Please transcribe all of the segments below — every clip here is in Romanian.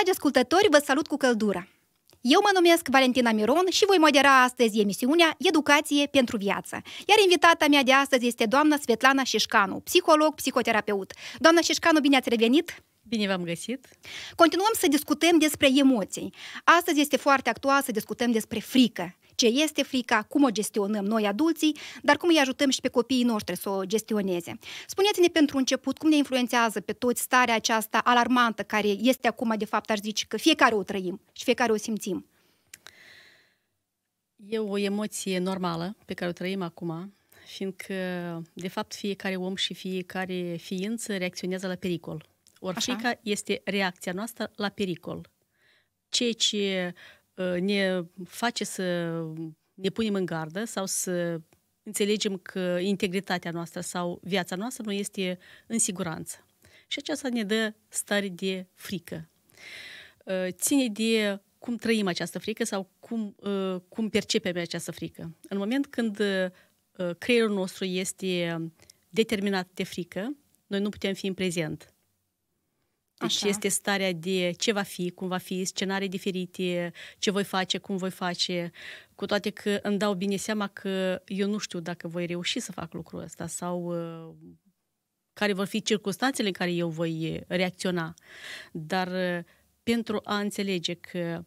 Dragi ascultători, vă salut cu căldură! Eu mă numesc Valentina Miron și voi modera astăzi emisiunea Educație pentru viață. Iar invitata mea de astăzi este doamna Svetlana Șișcanu, psiholog, psihoterapeut. Doamna Șișcanu, bine ați revenit! Bine v-am găsit! Continuăm să discutăm despre emoții. Astăzi este foarte actual să discutăm despre frică ce este frica, cum o gestionăm noi adulții, dar cum îi ajutăm și pe copiii noștri să o gestioneze. Spuneți-ne pentru început cum ne influențează pe toți starea aceasta alarmantă care este acum, de fapt, aș zice că fiecare o trăim și fiecare o simțim. E o emoție normală pe care o trăim acum, fiindcă, de fapt, fiecare om și fiecare ființă reacționează la pericol. Ori frica este reacția noastră la pericol. Ceea ce Ă, ne face să ne punem în gardă sau să înțelegem că integritatea noastră sau viața noastră nu este în siguranță. Și aceasta ne dă stări de frică. Ă, ține de cum trăim această frică sau cum, ă, cum percepem această frică. În moment când creierul nostru este determinat de frică, noi nu putem fi în prezent. Deci Așa. este starea de ce va fi, cum va fi, scenarii diferite, ce voi face, cum voi face, cu toate că îmi dau bine seama că eu nu știu dacă voi reuși să fac lucrul ăsta sau uh, care vor fi circunstanțele în care eu voi reacționa. Dar uh, pentru a înțelege că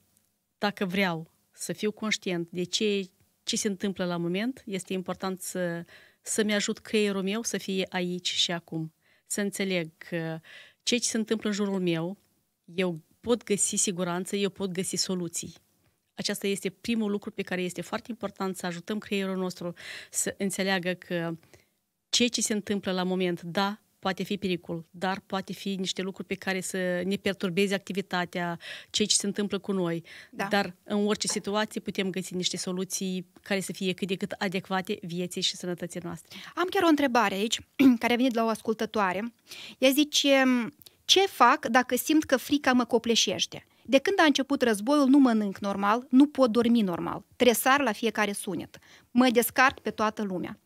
dacă vreau să fiu conștient de ce, ce se întâmplă la moment, este important să, să-mi ajut creierul meu să fie aici și acum. Să înțeleg că uh, ceea ce se întâmplă în jurul meu, eu pot găsi siguranță, eu pot găsi soluții. Aceasta este primul lucru pe care este foarte important să ajutăm creierul nostru să înțeleagă că ceea ce se întâmplă la moment, da, poate fi pericol, dar poate fi niște lucruri pe care să ne perturbeze activitatea, ceea ce se întâmplă cu noi. Da. Dar în orice situație putem găsi niște soluții care să fie cât de cât adecvate vieții și sănătății noastre. Am chiar o întrebare aici, care a venit de la o ascultătoare. Ea zice, ce fac dacă simt că frica mă copleșește? De când a început războiul, nu mănânc normal, nu pot dormi normal. Tresar la fiecare sunet. Mă descarc pe toată lumea.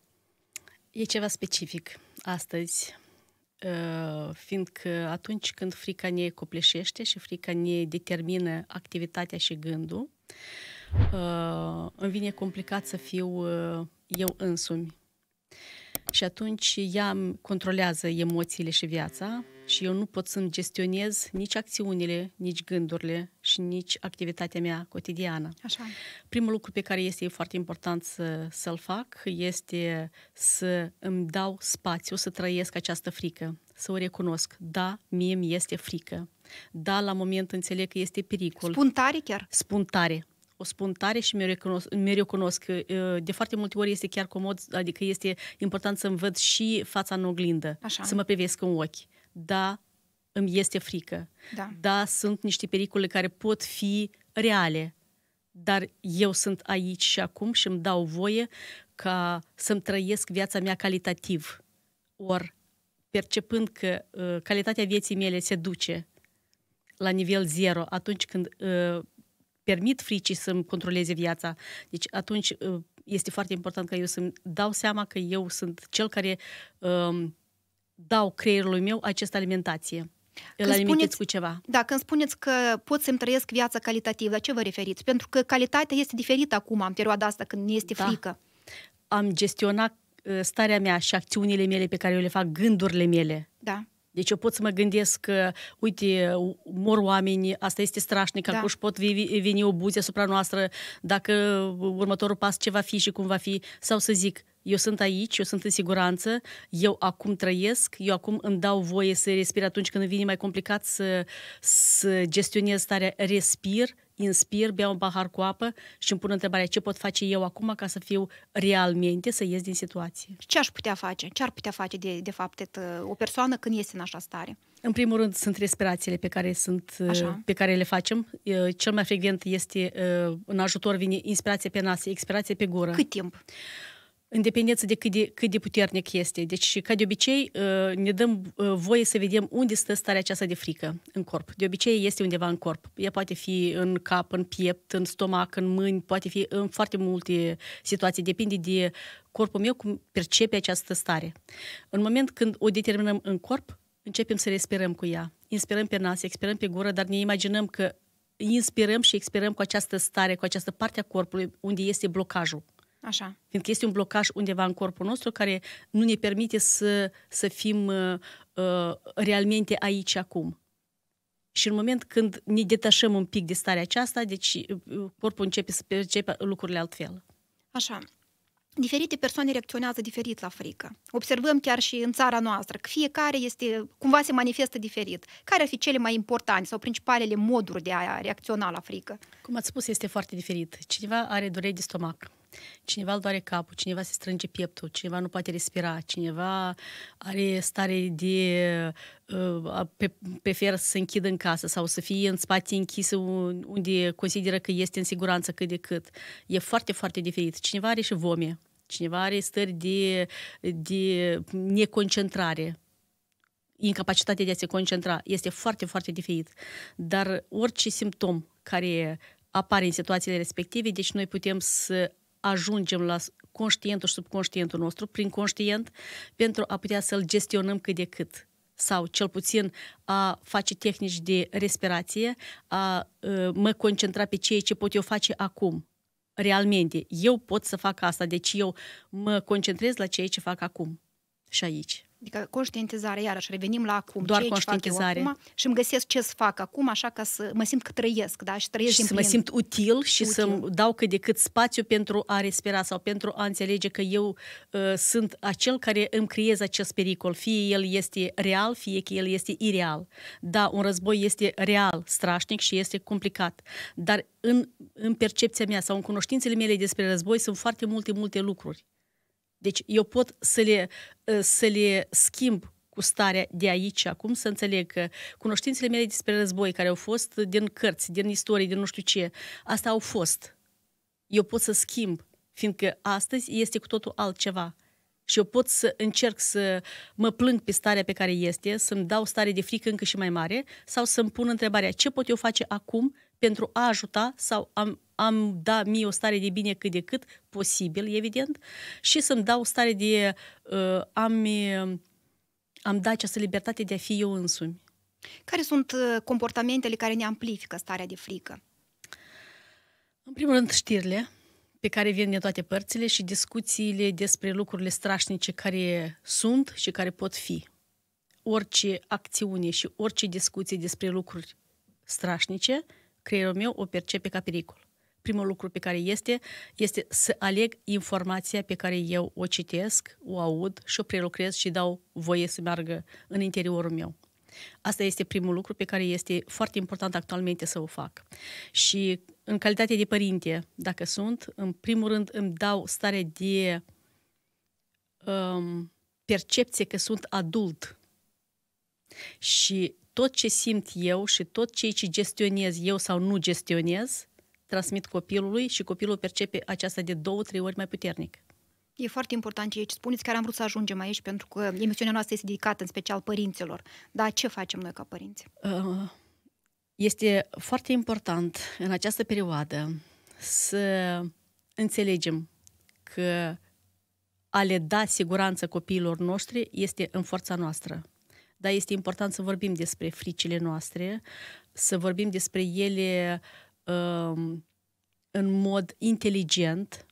E ceva specific astăzi, ă, fiindcă atunci când frica ne copleșește și frica ne determină activitatea și gândul, ă, îmi vine complicat să fiu ă, eu însumi. Și atunci ea controlează emoțiile și viața, și eu nu pot să-mi gestionez nici acțiunile, nici gândurile și nici activitatea mea cotidiană. Așa. Primul lucru pe care este foarte important să, să-l fac este să îmi dau spațiu să trăiesc această frică, să o recunosc. Da, mie mi este frică. Da, la moment înțeleg că este pericol. Spun tare chiar? Spun tare o spun tare și mi-o recunosc, mi recunosc. Ă, de foarte multe ori este chiar comod, adică este important să-mi văd și fața în oglindă, Așa. să mă privesc în ochi da, îmi este frică, da. da, sunt niște pericole care pot fi reale, dar eu sunt aici și acum și îmi dau voie ca să-mi trăiesc viața mea calitativ. Or, percepând că uh, calitatea vieții mele se duce la nivel zero atunci când uh, permit fricii să-mi controleze viața, deci atunci uh, este foarte important ca eu să-mi dau seama că eu sunt cel care uh, dau creierului meu această alimentație. Când îl spuneți, cu ceva. Da, când spuneți că pot să-mi trăiesc viața calitativ, la ce vă referiți? Pentru că calitatea este diferită acum, în perioada asta, când este da. frică. Am gestionat uh, starea mea și acțiunile mele pe care eu le fac, gândurile mele. Da. Deci eu pot să mă gândesc că, uite, mor oameni, asta este strașnic, da. își pot veni obuzi asupra noastră, dacă următorul pas ce va fi și cum va fi, sau să zic, eu sunt aici, eu sunt în siguranță, eu acum trăiesc, eu acum îmi dau voie să respir atunci când vine mai complicat să, să gestionez starea, respir, inspir, beau un pahar cu apă și îmi pun întrebarea ce pot face eu acum ca să fiu realmente, să ies din situație. Ce aș putea face? Ce ar putea face de, de fapt uh, o persoană când este în așa stare? În primul rând sunt respirațiile pe care, sunt, uh, pe care le facem. Cel mai frecvent este uh, în ajutor vine inspirație pe nas, expirație pe gură. Cât timp? în dependență de cât de, cât de puternic este. Deci, ca de obicei, uh, ne dăm uh, voie să vedem unde stă starea aceasta de frică în corp. De obicei, este undeva în corp. Ea poate fi în cap, în piept, în stomac, în mâini, poate fi în foarte multe situații. Depinde de corpul meu cum percepe această stare. În moment când o determinăm în corp, începem să respirăm cu ea. Inspirăm pe nas, expirăm pe gură, dar ne imaginăm că inspirăm și expirăm cu această stare, cu această parte a corpului unde este blocajul. Așa. Fiindcă este un blocaj undeva în corpul nostru care nu ne permite să, să fim uh, uh, realmente aici acum. Și în moment când ne detașăm un pic de starea aceasta, deci uh, corpul începe să percepe lucrurile altfel. Așa. Diferite persoane reacționează diferit la frică. Observăm chiar și în țara noastră că fiecare este, cumva se manifestă diferit. Care ar fi cele mai importante sau principalele moduri de a reacționa la frică? Cum ați spus, este foarte diferit. Cineva are dureri de stomac, Cineva îl doare capul, cineva se strânge pieptul, cineva nu poate respira, cineva are stare de uh, pe preferă să se închidă în casă sau să fie în spații închise unde consideră că este în siguranță cât de cât. E foarte, foarte diferit. Cineva are și vome, cineva are stări de, de neconcentrare, incapacitatea de a se concentra. Este foarte, foarte diferit. Dar orice simptom care apare în situațiile respective, deci noi putem să ajungem la conștientul și subconștientul nostru, prin conștient, pentru a putea să-l gestionăm cât de cât sau cel puțin a face tehnici de respirație, a ă, mă concentra pe ceea ce pot eu face acum, realmente. Eu pot să fac asta, deci eu mă concentrez la ceea ce fac acum și aici. Adică conștientizare, iarăși revenim la acum. Doar ce conștientizare. Fac acum și îmi găsesc ce să fac acum, așa ca să mă simt că trăiesc, da? Și trăiesc și să mă simt util și util. să dau cât de cât spațiu pentru a respira sau pentru a înțelege că eu uh, sunt acel care îmi creez acest pericol. Fie el este real, fie că el este ireal. Da, un război este real, strașnic și este complicat. Dar în, în percepția mea sau în cunoștințele mele despre război sunt foarte multe, multe lucruri deci eu pot să le, ă, să le schimb cu starea de aici acum, să înțeleg că cunoștințele mele despre război care au fost din cărți, din istorie, din nu știu ce, asta au fost. Eu pot să schimb, fiindcă astăzi este cu totul altceva. Și eu pot să încerc să mă plâng pe starea pe care este, să-mi dau stare de frică încă și mai mare, sau să-mi pun întrebarea ce pot eu face acum pentru a ajuta sau a am da mie o stare de bine cât de cât posibil, evident, și să-mi dau o stare de uh, am, uh, am da această libertate de a fi eu însumi. Care sunt uh, comportamentele care ne amplifică starea de frică? În primul rând, știrile pe care vin din toate părțile și discuțiile despre lucrurile strașnice care sunt și care pot fi. Orice acțiune și orice discuție despre lucruri strașnice, creierul meu o percepe ca pericol primul lucru pe care este, este să aleg informația pe care eu o citesc, o aud și o prelucrez și dau voie să meargă în interiorul meu. Asta este primul lucru pe care este foarte important actualmente să o fac. Și în calitate de părinte, dacă sunt, în primul rând îmi dau stare de um, percepție că sunt adult. Și tot ce simt eu și tot ce gestionez eu sau nu gestionez transmit copilului și copilul percepe aceasta de două, trei ori mai puternic. E foarte important ce aici spuneți, chiar am vrut să ajungem aici, pentru că emisiunea noastră este dedicată în special părinților. Dar ce facem noi ca părinți? Uh, este foarte important în această perioadă să înțelegem că a le da siguranță copiilor noștri este în forța noastră. Dar este important să vorbim despre fricile noastre, să vorbim despre ele uh, în mod inteligent,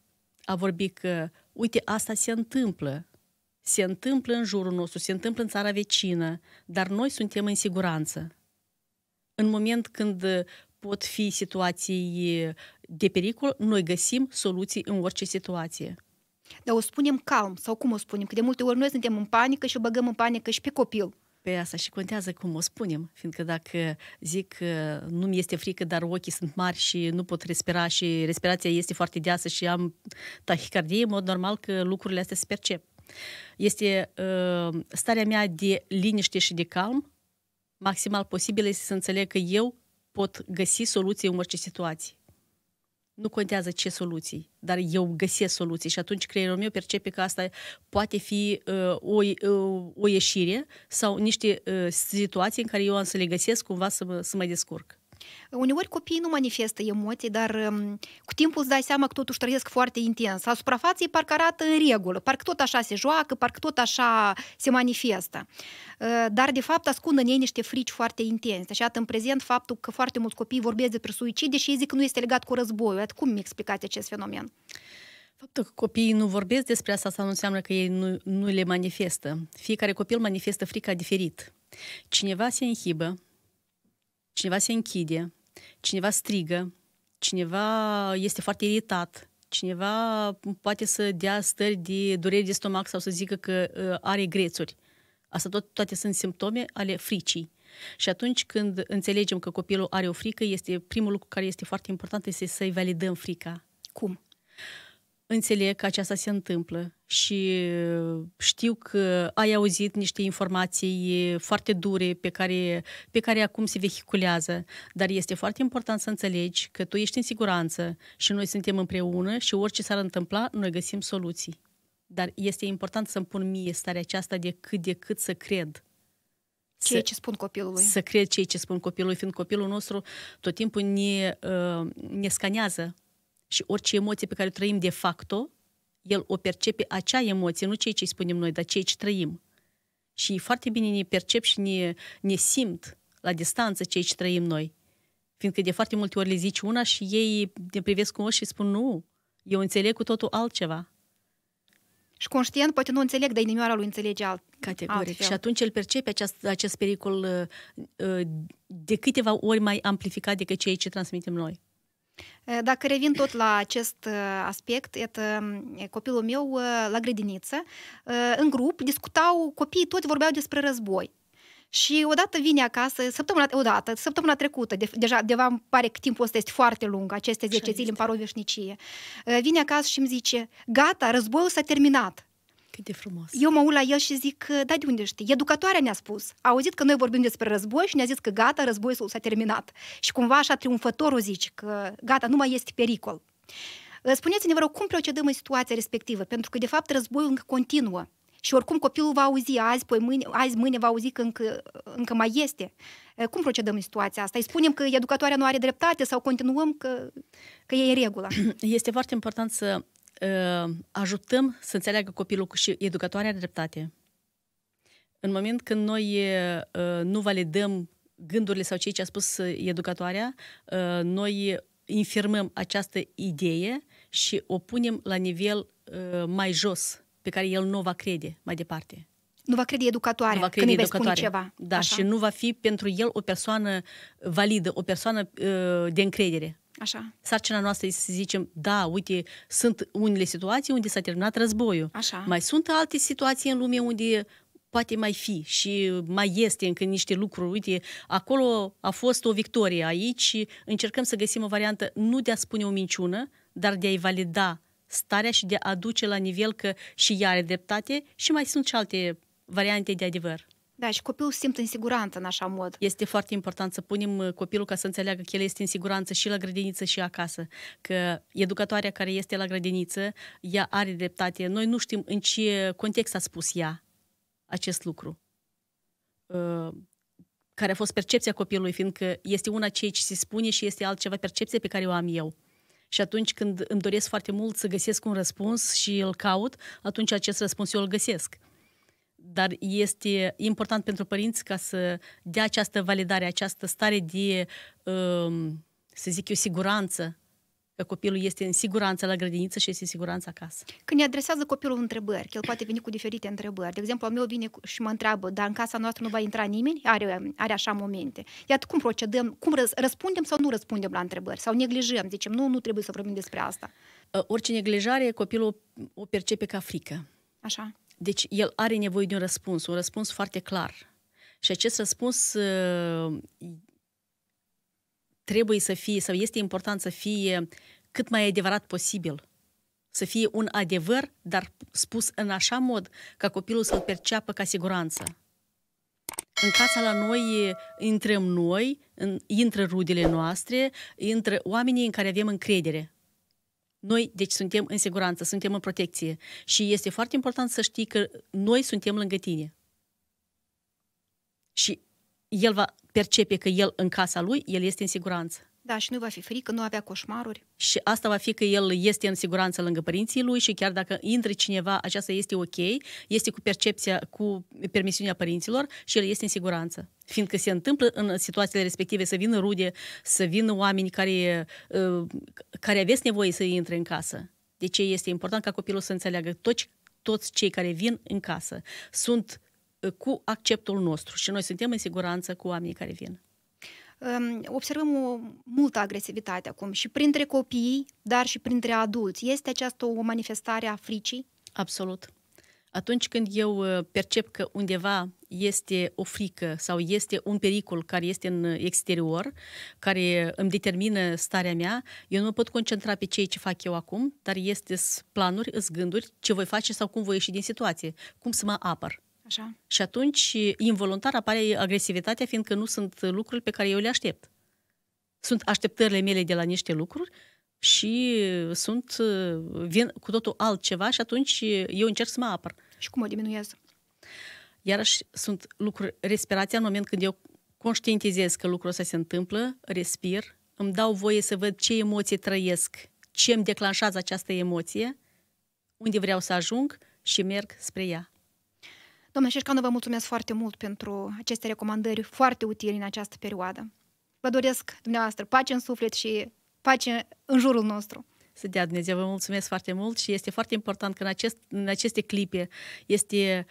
a vorbi că, uite, asta se întâmplă, se întâmplă în jurul nostru, se întâmplă în țara vecină, dar noi suntem în siguranță. În moment când pot fi situații eh, de pericol, noi găsim soluții în orice situație. Dar o spunem calm sau cum o spunem? Că de multe ori noi suntem în panică și o băgăm în panică și pe copil pe asta și contează cum o spunem, fiindcă dacă zic uh, nu-mi este frică, dar ochii sunt mari și nu pot respira și respirația este foarte deasă și am tahicardie, în mod normal că lucrurile astea se percep. Este uh, starea mea de liniște și de calm, maximal posibil este să înțeleg că eu pot găsi soluții în orice situație nu contează ce soluții, dar eu găsesc soluții și atunci creierul meu percepe că asta poate fi uh, o, uh, o ieșire sau niște uh, situații în care eu am să le găsesc cumva să mă, să mă descurc. Uneori copiii nu manifestă emoții, dar um, cu timpul îți dai seama că totuși trăiesc foarte intens. La suprafață parcă arată în regulă, parcă tot așa se joacă, parcă tot așa se manifestă. Uh, dar, de fapt, ascund în ei niște frici foarte intense. Așa, în prezent, faptul că foarte mulți copii vorbesc despre suicide și ei zic că nu este legat cu războiul. Adică, cum mi explicați acest fenomen? Faptul că copiii nu vorbesc despre asta, asta nu înseamnă că ei nu, nu le manifestă. Fiecare copil manifestă frica diferit. Cineva se inhibă, cineva se închide, cineva strigă, cineva este foarte iritat, cineva poate să dea stări de dureri de stomac sau să zică că uh, are grețuri. Asta tot, toate sunt simptome ale fricii. Și atunci când înțelegem că copilul are o frică, este primul lucru care este foarte important este să-i validăm frica. Cum? înțeleg că aceasta se întâmplă și uh, știu că ai auzit niște informații uh, foarte dure pe care, pe care acum se vehiculează, dar este foarte important să înțelegi că tu ești în siguranță și noi suntem împreună și orice s-ar întâmpla, noi găsim soluții. Dar este important să-mi pun mie starea aceasta de cât de cât să cred. Ceea ce spun copilului. Să cred ceea ce spun copilului, fiind copilul nostru tot timpul ne, uh, ne scanează și orice emoție pe care o trăim de facto, el o percepe acea emoție, nu cei ce spunem noi, dar cei ce trăim. Și foarte bine ne percep și ne, ne simt la distanță cei ce trăim noi. Fiindcă de foarte multe ori le zici una și ei ne privesc cu ochi și spun nu, eu înțeleg cu totul altceva. Și conștient poate nu înțeleg, dar inimioara lui înțelege alt, Categoric. Altfel. Și atunci el percepe acest, acest pericol uh, uh, de câteva ori mai amplificat decât ceea ce transmitem noi. Э, Dacă revin tot la acest э, aspect, iată, copilul meu э, la grădiniță, în grup, discutau, copiii toți vorbeau despre război. Și odată vine acasă, săptămâna, odată, săptămâna trecută, de, deja deva îmi pare că timpul ăsta este foarte lung, aceste 10 zile în paroveșnicie, vine acasă și îmi zice, gata, războiul s-a terminat. Cât de frumos. Eu mă uit la el și zic, da, de unde știi? Educatoarea ne-a spus. A auzit că noi vorbim despre război și ne-a zis că gata, războiul s-a terminat. Și cumva așa triumfătorul zice că gata, nu mai este pericol. Ă, spuneți-ne, vă rog, cum procedăm în situația respectivă? Pentru că, de fapt, războiul încă continuă. Și oricum copilul va auzi azi, poi mâine, azi, mâine va auzi că încă, încă mai este. Ă, cum procedăm în situația asta? Îi spunem că educatoarea nu are dreptate sau continuăm că, că e în regulă? Este foarte important să Ă, ajutăm să înțeleagă copilul și educatoarea are dreptate. În moment când noi ă, nu validăm gândurile sau ceea ce a spus ă, educatoarea, noi infirmăm această idee și o punem la nivel mai jos, pe care el nu va crede mai departe. Nu va crede educatoarea nu va crede când educatoare. îi vei spune ceva. Da, Așa? și nu va fi pentru el o persoană validă, o persoană de încredere. Așa. Sarcina noastră este să zicem, da, uite, sunt unele situații unde s-a terminat războiul. Așa. Mai sunt alte situații în lume unde poate mai fi și mai este încă niște lucruri. Uite, acolo a fost o victorie, aici încercăm să găsim o variantă nu de a spune o minciună, dar de a-i valida starea și de a aduce la nivel că și ea are dreptate și mai sunt și alte variante de adevăr. Da, și copilul se simte în siguranță în așa mod. Este foarte important să punem uh, copilul ca să înțeleagă că el este în siguranță și la grădiniță și acasă. Că educatoarea care este la grădiniță, ea are dreptate. Noi nu știm în ce context a spus ea acest lucru. Uh, care a fost percepția copilului, fiindcă este una ceea ce se spune și este altceva percepție pe care o am eu. Și atunci când îmi doresc foarte mult să găsesc un răspuns și îl caut, atunci acest răspuns eu îl găsesc dar este important pentru părinți ca să dea această validare, această stare de, um, să zic eu, siguranță, că copilul este în siguranță la grădiniță și este în siguranță acasă. Când ne adresează copilul întrebări, că el poate veni cu diferite întrebări. De exemplu, al meu vine și mă întreabă, dar în casa noastră nu va intra nimeni? Are, are așa momente. Iată, cum procedăm? Cum răspundem sau nu răspundem la întrebări? Sau neglijăm? Zicem, nu, nu trebuie să vorbim despre asta. Orice neglijare, copilul o percepe ca frică. Așa. Deci el are nevoie de un răspuns, un răspuns foarte clar. Și acest răspuns uh, trebuie să fie, sau este important să fie cât mai adevărat posibil. Să fie un adevăr, dar spus în așa mod ca copilul să-l perceapă ca siguranță. În casa la noi intrăm noi, intră rudele noastre, intră oamenii în care avem încredere noi, deci, suntem în siguranță, suntem în protecție. Și este foarte important să știi că noi suntem lângă tine. Și el va percepe că el, în casa lui, el este în siguranță. Da, și nu va fi frică, nu avea coșmaruri. Și asta va fi că el este în siguranță lângă părinții lui și chiar dacă intre cineva, aceasta este ok, este cu percepția, cu permisiunea părinților și el este în siguranță. Fiindcă se întâmplă în situațiile respective să vină rude, să vină oameni care, uh, care aveți nevoie să intre în casă. De ce este important ca copilul să înțeleagă toți, toți cei care vin în casă sunt uh, cu acceptul nostru și noi suntem în siguranță cu oamenii care vin. Ehm, observăm o multă agresivitate acum și printre copii, dar și printre adulți. Este aceasta o manifestare a fricii? Absolut. Atunci când eu uh, percep că undeva este o frică sau este un pericol care este în exterior, care îmi determină starea mea, eu nu mă pot concentra pe ceea ce fac eu acum, dar este planuri, îți gânduri, ce voi face sau cum voi ieși din situație, cum să mă apăr. Așa. Și atunci, involuntar, apare agresivitatea, fiindcă nu sunt lucruri pe care eu le aștept. Sunt așteptările mele de la niște lucruri și sunt, vin cu totul altceva și atunci eu încerc să mă apăr. Și cum o diminuează? Iarăși sunt lucruri, respirația în moment când eu conștientizez că lucrul ăsta se întâmplă, respir, îmi dau voie să văd ce emoții trăiesc, ce îmi declanșează această emoție, unde vreau să ajung și merg spre ea. Doamna Șeșcanu, vă mulțumesc foarte mult pentru aceste recomandări foarte utile în această perioadă. Vă doresc dumneavoastră pace în suflet și pace în jurul nostru. Să dea Dumnezeu, vă mulțumesc foarte mult și este foarte important că în, acest, în aceste clipe este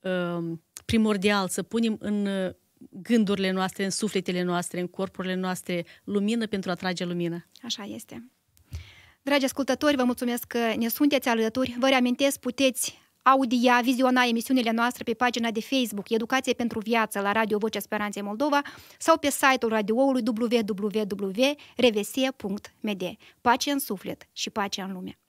uh, primordial să punem în uh, gândurile noastre, în sufletele noastre, în corpurile noastre, lumină pentru a trage lumină. Așa este. Dragi ascultători, vă mulțumesc că ne sunteți alături. Vă reamintesc, puteți audia, viziona emisiunile noastre pe pagina de Facebook Educație pentru Viață la Radio Vocea Speranței Moldova sau pe site-ul radioului www.revesie.md. Pace în suflet și pace în lume!